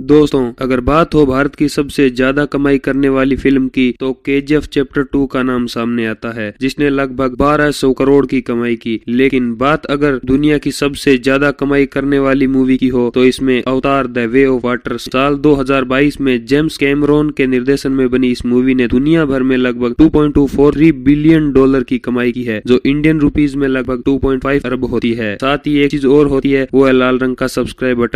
दोस्तों अगर बात हो भारत की सबसे ज्यादा कमाई करने वाली फिल्म की तो के चैप्टर टू का नाम सामने आता है जिसने लगभग 1200 करोड़ की कमाई की लेकिन बात अगर दुनिया की सबसे ज्यादा कमाई करने वाली मूवी की हो तो इसमें अवतार द वे ऑफ वाटर साल 2022 में जेम्स कैमरोन के निर्देशन में बनी इस मूवी ने दुनिया भर में लगभग टू बिलियन डॉलर की कमाई की है जो इंडियन रुपीज में लगभग टू अरब होती है साथ ही एक चीज और होती है वो है लाल रंग का सब्सक्राइब बटन